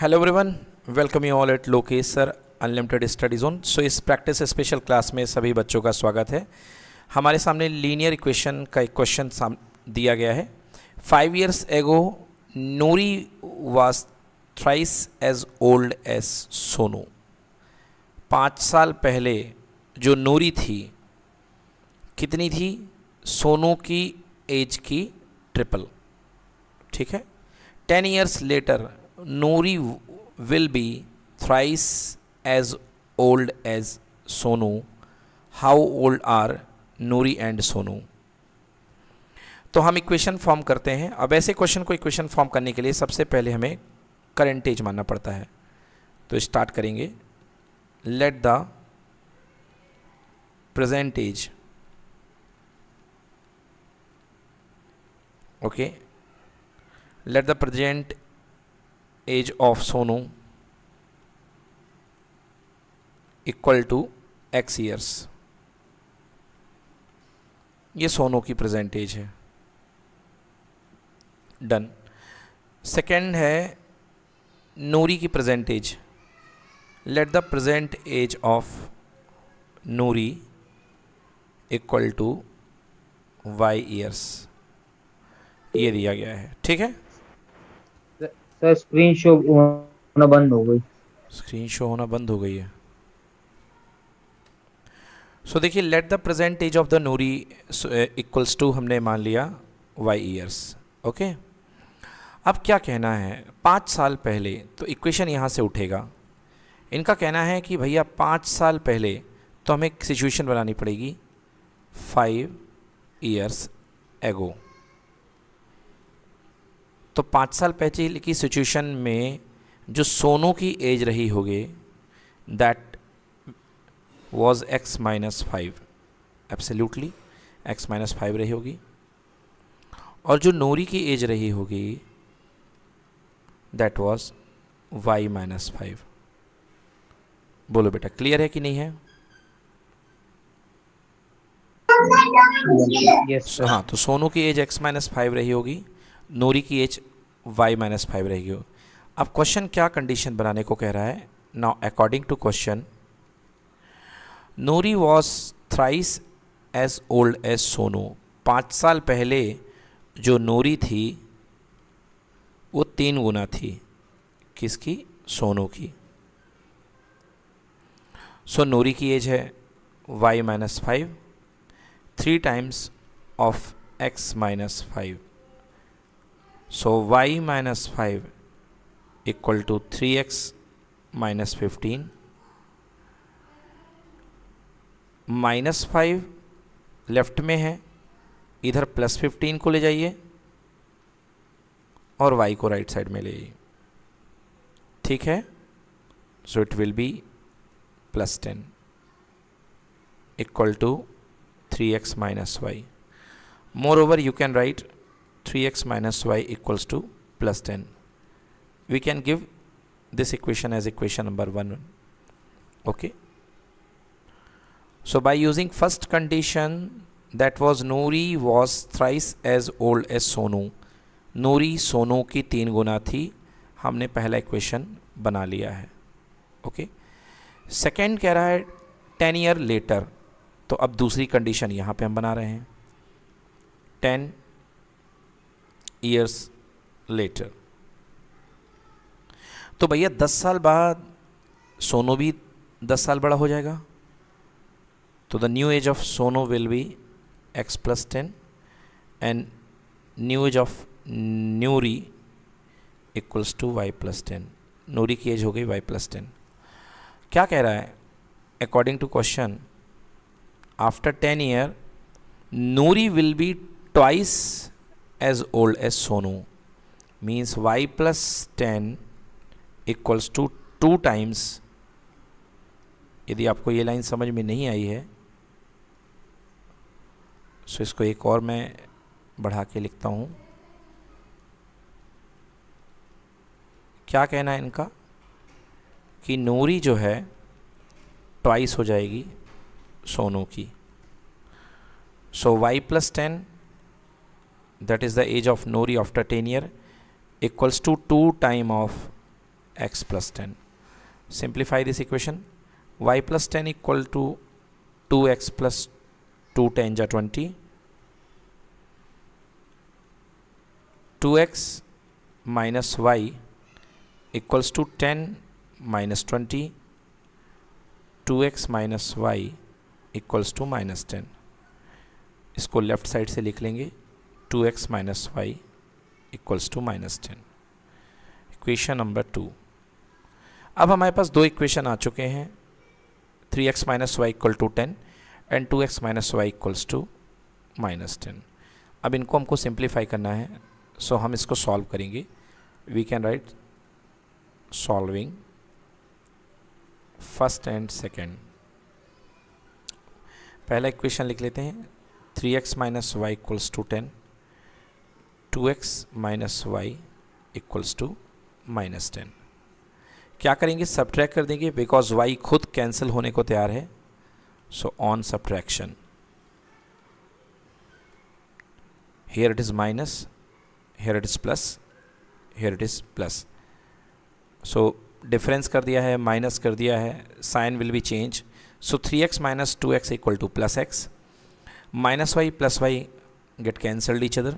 Hello everyone welcome you all at Lokesh sir unlimited study zone so इस practice special class में सभी बच्चों का स्वागत है हमारे सामने लीनियर इक्वेशन का एक क्वेश्चन दिया गया है five years ago Noori was thrice as old as Sonu पाँच साल पहले जो नूरी थी कितनी थी सोनू की एज की ट्रिपल ठीक है ten years later Noori will be thrice as old as Sonu how old are Noori and Sonu तो हम इक्वेशन फॉर्म करते हैं अब ऐसे क्वेश्चन को इक्वेशन फॉर्म करने के लिए सबसे पहले हमें करेंट एज मानना पड़ता है तो स्टार्ट करेंगे let the age okay let the present age of Sonu equal to x years ये सोनू की प्रेजेंट एज है डन सेकेंड है नूरी की present age let the present age of Noori equal to y years ये दिया गया है ठीक है सर स्क्रीन शो होना बंद हो गई स्क्रीन शो होना बंद हो गई है सो so, देखिए let the present age of the Noori equals to हमने मान लिया वाई ईयर्स ओके अब क्या कहना है पाँच साल पहले तो इक्वेशन यहाँ से उठेगा इनका कहना है कि भैया पाँच साल पहले तो हमें सिचुएशन बनानी पड़ेगी फाइव ईयर्स एगो तो पाँच साल पहले की सिचुएशन में जो सोनू की एज रही होगी that was x minus five absolutely x minus five रही होगी और जो नोरी की एज रही होगी that was y minus five बोलो बेटा क्लियर है कि नहीं है yes, हाँ तो सोनू की एज एक्स माइनस फाइव रही होगी नोरी की एज वाई माइनस फाइव रहेगी अब क्वेश्चन क्या कंडीशन बनाने को कह रहा है now according to question Noori was thrice as old as Sonu पाँच साल पहले जो नूरी थी वो तीन गुना थी किसकी सोनू की सो so, नूरी की एज है y minus five three times of x minus five So y minus 5 equal to 3x minus 15 minus five left में है इधर प्लस फिफ्टीन को ले जाइए और वाई को राइट साइड में ले जाइए ठीक है so it will be plus ten equal to three x minus y moreover you can write 3x minus y equals to plus 10 we can give this equation as equation number 1 okay so by using first condition that was Nuri was thrice as old as Sonu Nuri Sonu की तीन गुना थी हमने पहला equation बना लिया है okay second कह रहा है टेन ईयर लेटर तो अब दूसरी कंडीशन यहाँ पे हम बना रहे हैं टेन ईयर्स लेटर तो भैया दस साल बाद सोनो भी दस साल बड़ा हो जाएगा तो the new age of Sonu will be x plus ten and new age of Noori equals to y plus ten Noori की एज हो गई वाई प्लस टेन क्या कह रहा है according to question after ten year Noori will be twice as old as Sonu means y plus 10 equals to 2 times यदि आपको ये लाइन समझ में नहीं आई है सो तो so इसको एक और मैं बढ़ा के लिखता हूँ क्या कहना है इनका कि नूरी जो है ट्वाइस हो जाएगी सोनू की so y plus ten that is the age of nori after 10 year equals to 2 time of x plus 10 simplify this equation y plus 10 equal to 2x plus 2 tens are 20 2x minus y equals to 10 minus 20 2x minus y equals to minus ten इसको left side से लिख लेंगे two x minus y equals to minus ten equation number two अब हमारे पास दो equation आ चुके हैं three x minus y equal to ten and two x minus y equals to minus ten अब इनको हमको सिंप्लीफाई करना है सो हम इसको सॉल्व करेंगे we can write solving first and second पहला इक्वेशन लिख लेते हैं three x minus y equals to ten two x minus y equals to minus ten क्या करेंगे सब्ट्रैक्ट कर देंगे बिकॉज वाई खुद कैंसिल होने को तैयार है so on subtraction here it is minus here it is plus here it is plus so difference कर दिया है माइनस कर दिया है sign will be change so three x minus two x equal to plus x minus y plus y get cancelled each other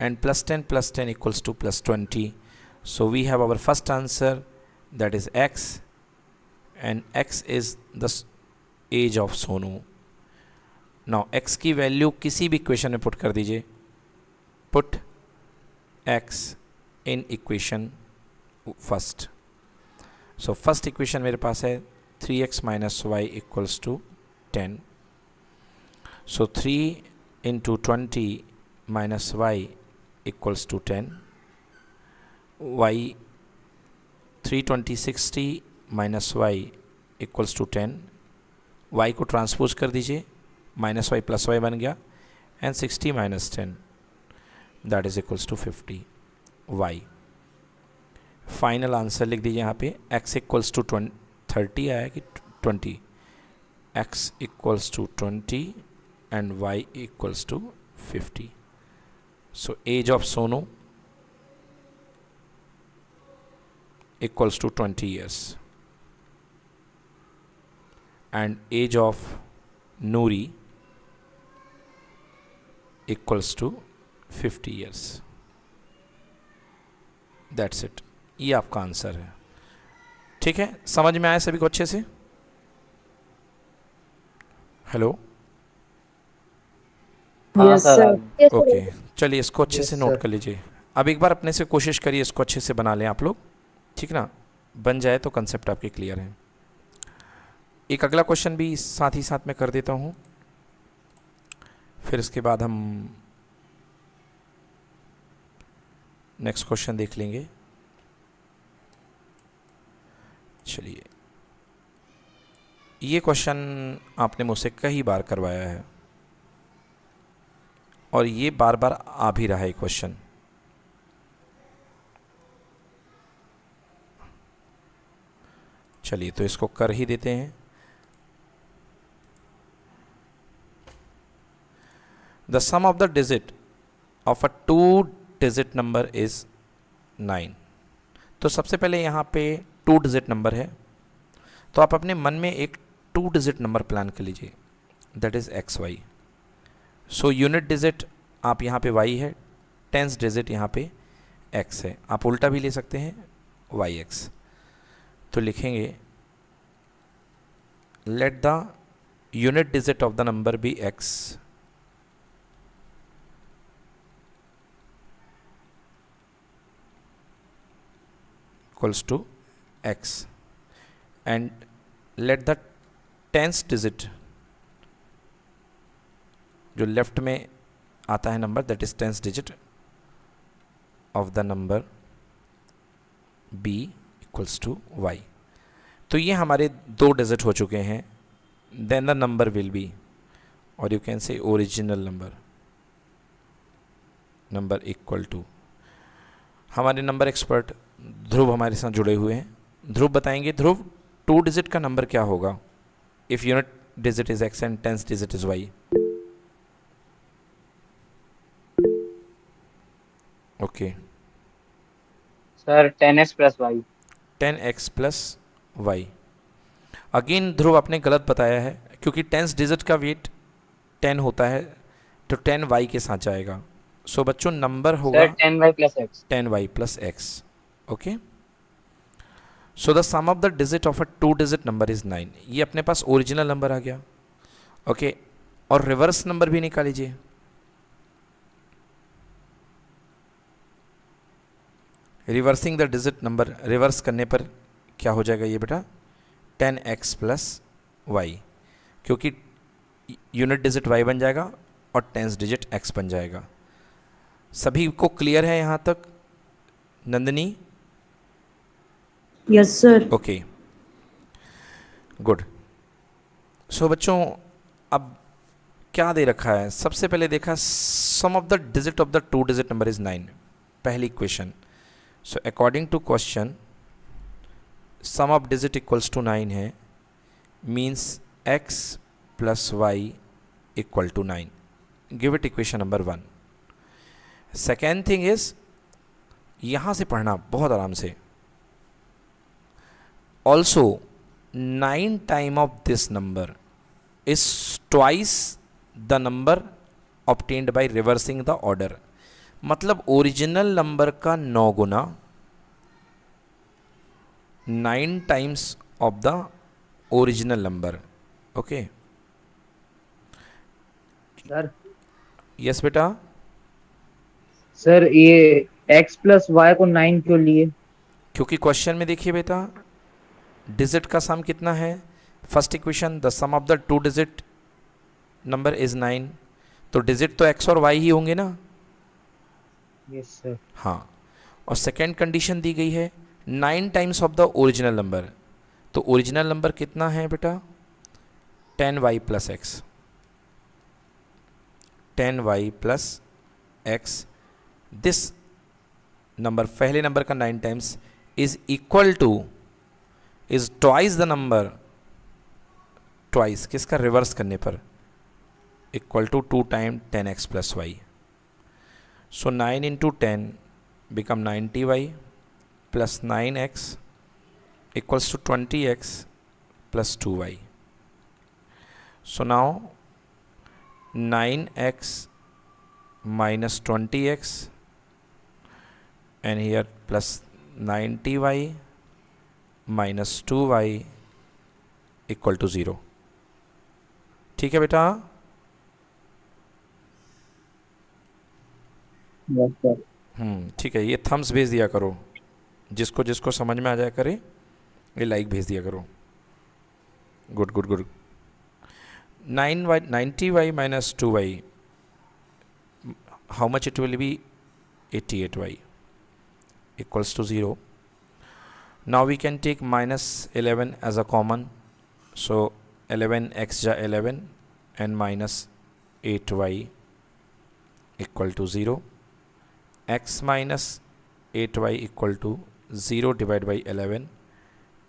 and plus 10 plus 10 equals to plus 20 so we have our first answer that is x and x is the age of sonu now x ki value kisi bhi equation mein put kar dijiye put x in equation first so first equation mere paas hai 3x minus y equals to 10 so 3 into 20 minus y equals to 10 y 32060 minus y equals to ten y को transpose कर दीजिए minus y plus y बन गया and sixty minus ten that is equals to fifty y final answer लिख दीजिए यहाँ पे x equals to twen thirty आया कि twenty x equals to twenty and y equals to fifty so age of Sonu equals to 20 years and age of Nuri equals to 50 years that's it ये आपका answer है ठीक है समझ में आया सभी को अच्छे से हेलो ओके हाँ, चलिए इसको अच्छे से नोट कर लीजिए अब एक बार अपने से कोशिश करिए इसको अच्छे से बना लें आप लोग ठीक ना बन जाए तो कंसेप्ट आपके क्लियर हैं एक अगला क्वेश्चन भी साथ ही साथ में कर देता हूँ फिर इसके बाद हम नेक्स्ट क्वेश्चन देख लेंगे चलिए ये क्वेश्चन आपने मुझसे कई बार करवाया है और ये बार बार आ भी रहा है क्वेश्चन चलिए तो इसको कर ही देते हैं the sum of the digit of a two digit number is nine तो सबसे पहले यहां पे टू डिजिट नंबर है तो आप अपने मन में एक टू डिजिट नंबर प्लान कर लीजिए that is x y so unit digit आप यहाँ पे वाई है टेंस डिजिट यहाँ पे एक्स है आप उल्टा भी ले सकते हैं वाई एक्स तो लिखेंगे let the unit digit of the number be x to x and let the tens digit जो लेफ्ट में आता है number that is tens digit of the number be equals to y तो ये हमारे दो डिजिट हो चुके हैं then the number will be और you can say original number number equal to हमारे नंबर एक्सपर्ट ध्रुव हमारे साथ जुड़े हुए हैं ध्रुव बताएंगे ध्रुव टू डिजिट का नंबर क्या होगा if unit digit is x and tens digit is y okay sir ten x plus y ten x plus y again Dhruv आपने गलत बताया है क्योंकि टेंस डिजिट का वेट टेन होता है तो टेन वाई के साथ जाएगा सो so, बच्चों नंबर होगा ten y plus x ten y plus x okay so the sum of the digit of a two digit number is nine ये अपने पास ओरिजिनल नंबर आ गया ओके okay? और रिवर्स नंबर भी निकालीजिए reversing the digit number reverse करने पर क्या हो जाएगा ये बेटा टेन एक्स प्लस वाई क्योंकि यूनिट डिजिट वाई बन जाएगा और टेंस डिजिट एक्स बन जाएगा सभी को क्लियर है यहाँ तक Nandini yes sir okay good so बच्चों अब क्या दे रखा है सबसे पहले देखा sum of the digit of the two digit number is nine पहली question so according to question sum of digit equals to nine है means x plus y equal to nine give it equation number one second thing is यहाँ से पढ़ना बहुत आराम से also nine time of this number is twice the number obtained by reversing the order मतलब original number का नौ गुना nine times of the original number okay sir yes बेटा सर ये एक्स प्लस वाई को नाइन क्यों लिए क्योंकि क्वेश्चन में देखिए बेटा डिजिट का सम कितना है first equation the sum of the two digit number is nine तो डिजिट तो एक्स और वाई ही होंगे ना हाँ और सेकेंड कंडीशन दी गई है nine times of the original number तो ओरिजिनल नंबर कितना है बेटा ten y plus x ten y plus x this number पहले नंबर का nine times is equal to is twice the number twice किसका रिवर्स करने पर equal to two time ten x plus y So 9 into 10 become 90y plus 9x equals to 20x plus 2y. So now 9x minus 20x and here plus 90y minus 2y equal to zero ठीक है बेटा हम्म ठीक है ये Thums भेज दिया करो जिसको जिसको समझ में आ जाए करे ये लाइक भेज दिया करो good good good nine y ninety y minus two y how much it will be eighty eight y equals to zero now we can take minus eleven as a common so eleven x जा eleven and minus eight y equal to zero x minus 8y equal to 0 divided by 11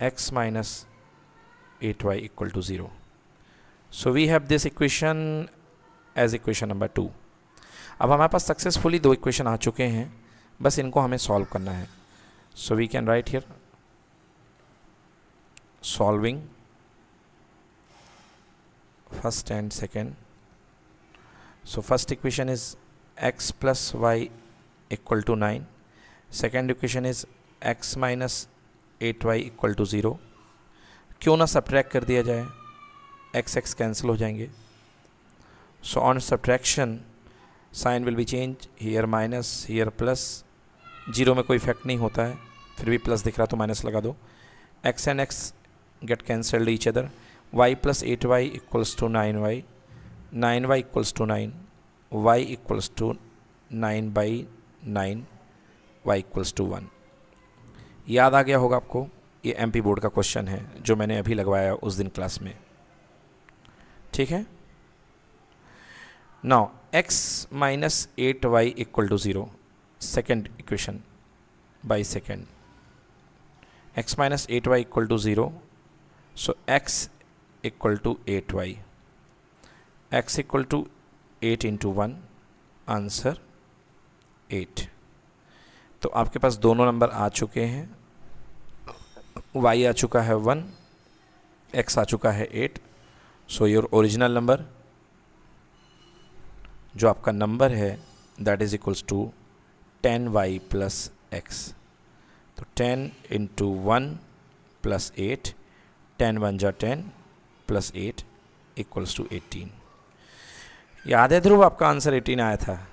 x minus 8y equal to 0 so we have this equation as equation number 2 अब हमारे पास successfully दो equation आ चुके हैं बस इनको हमें सॉल्व करना है so we can write here solving first and second so first equation is x plus y equal to 9 second equation is x minus 8y equal to 0 क्यों ना सब्ट्रैक्ट कर दिया जाए एक्स एक्स कैंसिल हो जाएंगे so on subtraction sign will be change here minus here plus zero में कोई effect नहीं होता है फिर भी प्लस दिख रहा तो माइनस लगा दो x and x get cancelled each other y plus eight y equals to nine y nine y equals to nine y equals to nine by nine y equals to one याद आ गया होगा आपको ये MP board का question है जो मैंने अभी लगवाया उस दिन क्लास में ठीक है now x minus eight y equal to zero second equation by second x minus eight y equal to zero so x equal to eight y x equal to eight into one answer eight तो आपके पास दोनों number आ चुके हैं Y आ चुका है one x आ चुका है eight so your original number जो आपका नंबर है that is equals to ten y plus x तो ten into one plus eight ten one जा ten plus eight equals to eighteen याद है ध्रुव आपका आंसर एटीन आया था